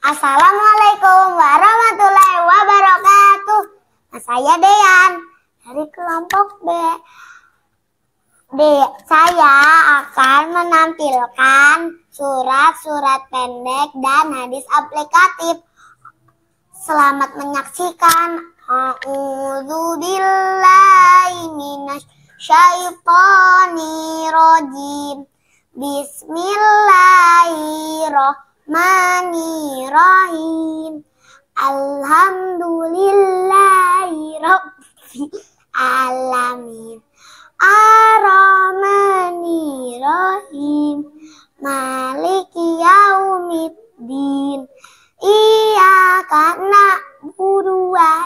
Assalamualaikum warahmatullahi wabarakatuh. Nah, saya Dean dari kelompok B. D. Saya akan menampilkan surat-surat pendek dan hadis aplikatif. Selamat menyaksikan. A'udzu billahi minasy syaithanir rajim. Bismillahirrahmanirrahim. Alhamdulillahi rabbil alamin. Arrahmanirrahim. Maliki yaumiddin. Iyyaka na'budu burua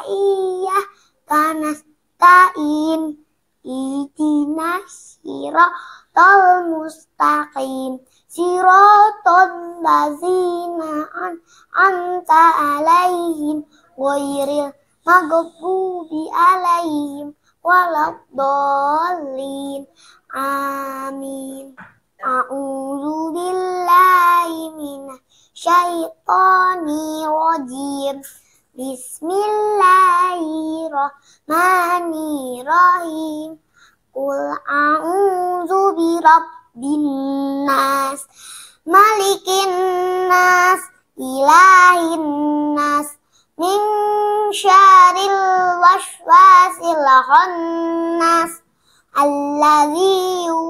panas ta'in Idina siro tol mustaqim Siroton lazinaan anta alaihim Wairil maghdubi alaihim dolin Amin A'udhu billahi minah syaitani rajim Bismillahirrahmanirrahim. Qul a'udzu birabbin nas, malikin nas, ilahin nas, min syarril waswasil khannas. Alladhi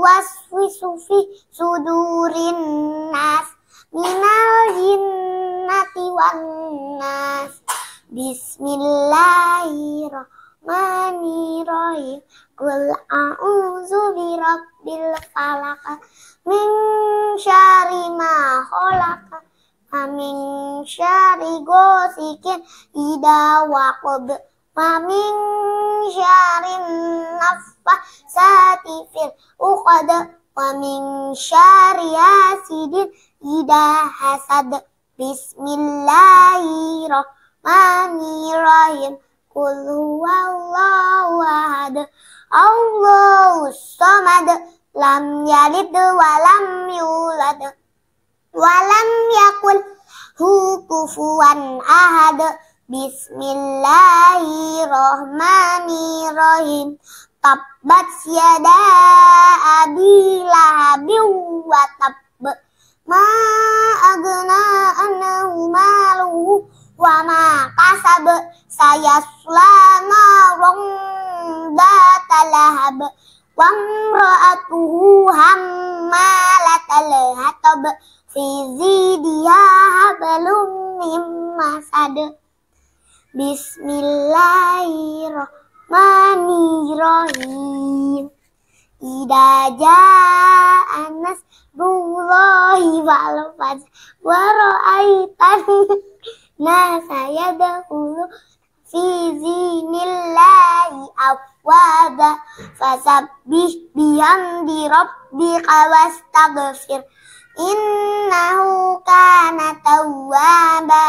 waswisu fi sudurin nas minal jinnati wan nas Bismillahirrahmanirrahim. Qul a'udzu birabbil falaq min syarri ma khalaq min syarri ghasikin idza waqab wa min syarri naffatsati fil uqad wa min syarri yasidin idza hasad Bismillahirrahmanirrahim Bismillahirrahmanirrahim. Qul huwallahu ahad. Allahu samad. Lam yalid wa lam yulad. Wa lam yakul hu ahad. Bismillahirrahmanirrahim. Tabbat yada abi lahabi wa tabb. Ma agna anna sayasla narong data lahab wamraatuhu hammalatal hatab fi zidiha hablum min masad bismillahirrahmanirrahim Ida ja anas bulohi walfaz waro nah saya dahulu fi zinillahi awwaba fasabbih bihamdi rabbika wastaghfir innahu kana tawwaba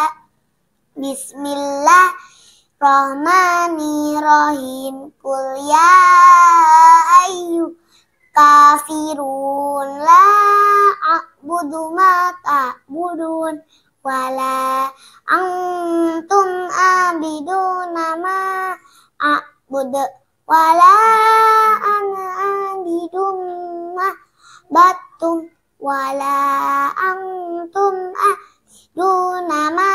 rohim kul ya ayu kafirun la a'budu ma ta'budun wala antum abidu nama a'bud wala ana abidu ma batum wala antum abidu nama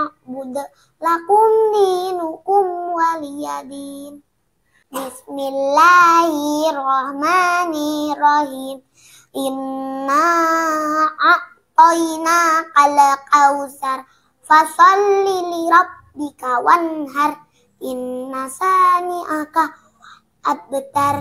a'bud lakum dinukum waliyadin Bismillahirrahmanirrahim Inna a'toinakal kautsar fasalli li rabbika wanhar inna sani'aka abtar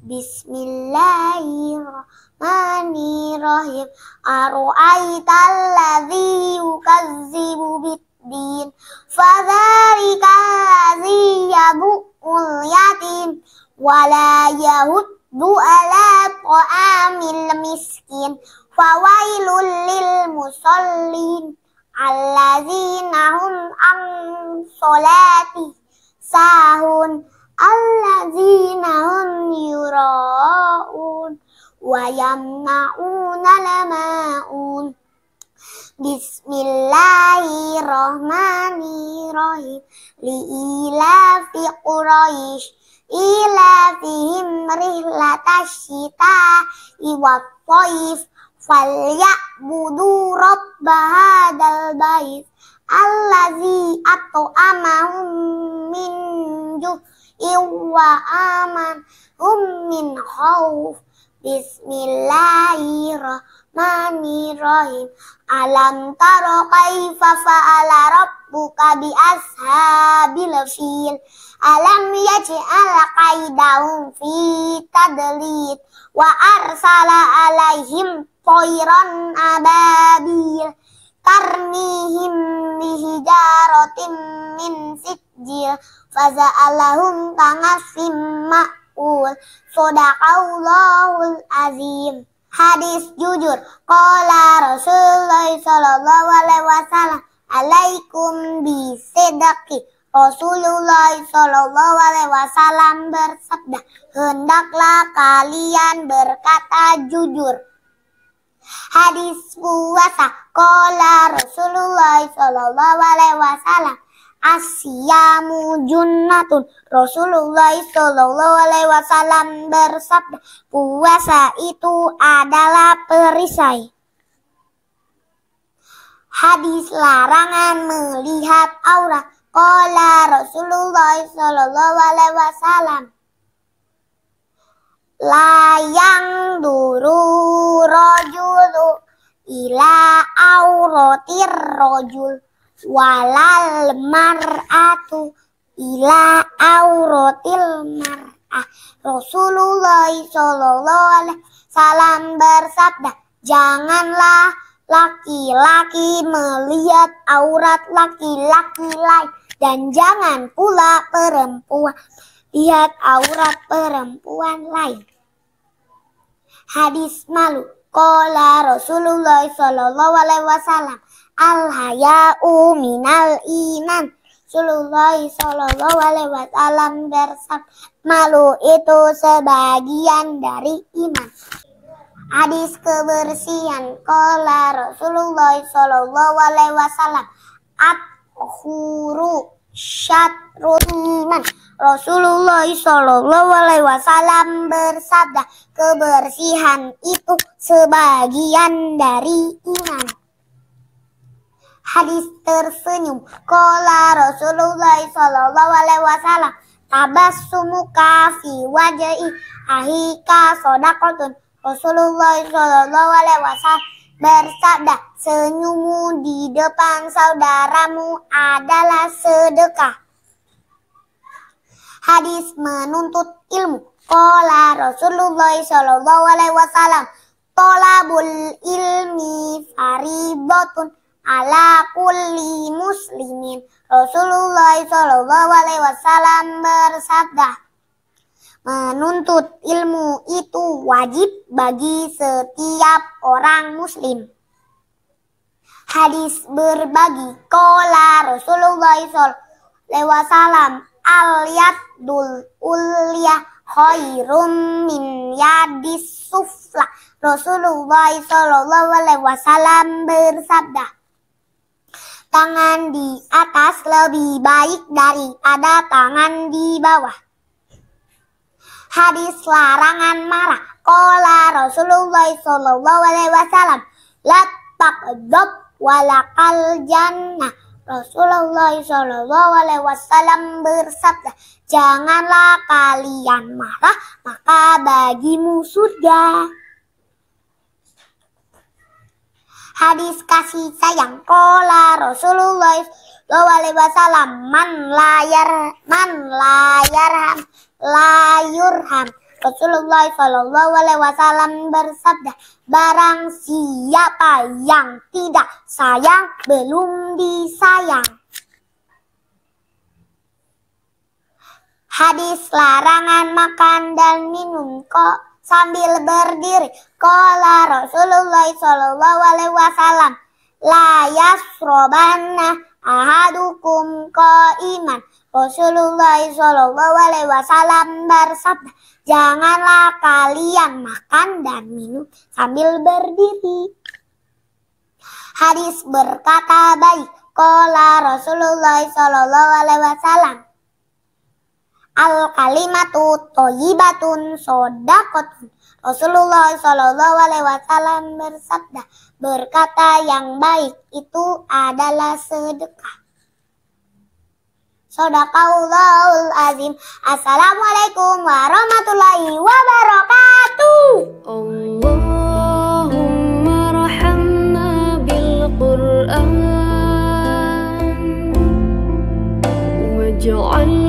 Bismillahirrahmanirrahim Aru'aita alladhi yukazzibu bid-din Fadharika alladhi yabu'ul yatim Wala yahuddu ala ta'amil miskin Fawailul lil musallin allazina hum an solati sahun allazina hum yura'un wa yamna'una Bismillahirrahmanirrahim Li ilafi Quraisy Ilafihim falyabudu rabba hadzal bait allazi at'amahum min ju'in wa aman hum min khauf Bismillahirrahmanirrahim Alam taro kaifa fa'ala rabbuka bi ashabil fil Alam yaj'al qaidahum fi tadlid Wa arsala alaihim toiran ababil tarmihim bihijaratin min sijil faza'alahum tangasim ma'ul sodaqallahul azim hadis jujur kola Rasulullah sallallahu alaihi wasallam alaikum bisidaki Rasulullah Shallallahu Alaihi Wasallam bersabda, hendaklah kalian berkata jujur. Hadis puasa Kola Rasulullah Sallallahu Alaihi Wasallam Asyamu junnatun Rasulullah Sallallahu Alaihi Wasallam bersabda Puasa itu adalah perisai Hadis larangan melihat aurat Kola Rasulullah Sallallahu Alaihi Wasallam layang duru rojulu ila rotir rojul walal mar'atu ila aurotil mar'ah Rasulullah sallallahu alaihi salam bersabda janganlah laki-laki melihat aurat laki-laki lain dan jangan pula perempuan lihat aurat perempuan lain. Hadis malu. Kola Rasulullah Shallallahu Alaihi Wasallam. Al hayau minal iman. Rasulullah Shallallahu Alaihi Wasallam bersab malu itu sebagian dari iman. Hadis kebersihan Kola Rasulullah Shallallahu Alaihi Wasallam. Abhuru syatrul iman. Rasulullah Shallallahu Alaihi Wasallam bersabda, kebersihan itu sebagian dari iman. Hadis tersenyum, kola Rasulullah Shallallahu Alaihi Wasallam, tabas sumuka fi wajahi ahika sodakotun. Rasulullah Shallallahu Alaihi Wasallam bersabda, senyummu di depan saudaramu adalah sedekah. Hadis menuntut ilmu. Kola Rasulullah Shallallahu Alaihi Wasallam. bul ilmi faribotun ala kulli muslimin. Rasulullah Shallallahu Alaihi Wasallam bersabda. Menuntut ilmu itu wajib bagi setiap orang muslim. Hadis berbagi kola Rasulullah SAW aliyat dul ulia khairum min yadis sufla Rasulullah SAW lewat salam bersabda tangan di atas lebih baik daripada tangan di bawah hadis larangan marah. Kola Rasulullah Shallallahu Alaihi Wasallam, latak dok walakal jannah. Rasulullah Shallallahu Alaihi Wasallam bersabda, janganlah kalian marah, maka bagimu surga. Hadis kasih sayang kola Rasulullah Shallallahu Alaihi Wasallam man layar man layar la yurham. Rasulullah Shallallahu Alaihi Wasallam bersabda, barang siapa yang tidak sayang belum disayang. Hadis larangan makan dan minum kok sambil berdiri. Kola Rasulullah Shallallahu Alaihi Wasallam, la yasrobanna ahadukum ko iman Rasulullah Shallallahu Alaihi Wasallam bersabda, janganlah kalian makan dan minum sambil berdiri. Hadis berkata baik, kola Rasulullah Shallallahu Alaihi Wasallam. Al kalimatu toyibatun sodakotun. Rasulullah Shallallahu Alaihi Wasallam bersabda, berkata yang baik itu adalah sedekah. Sadaqallahul azim. Assalamualaikum warahmatullahi wabarakatuh. Allahumma rahamna bil Qur'an. Waj'al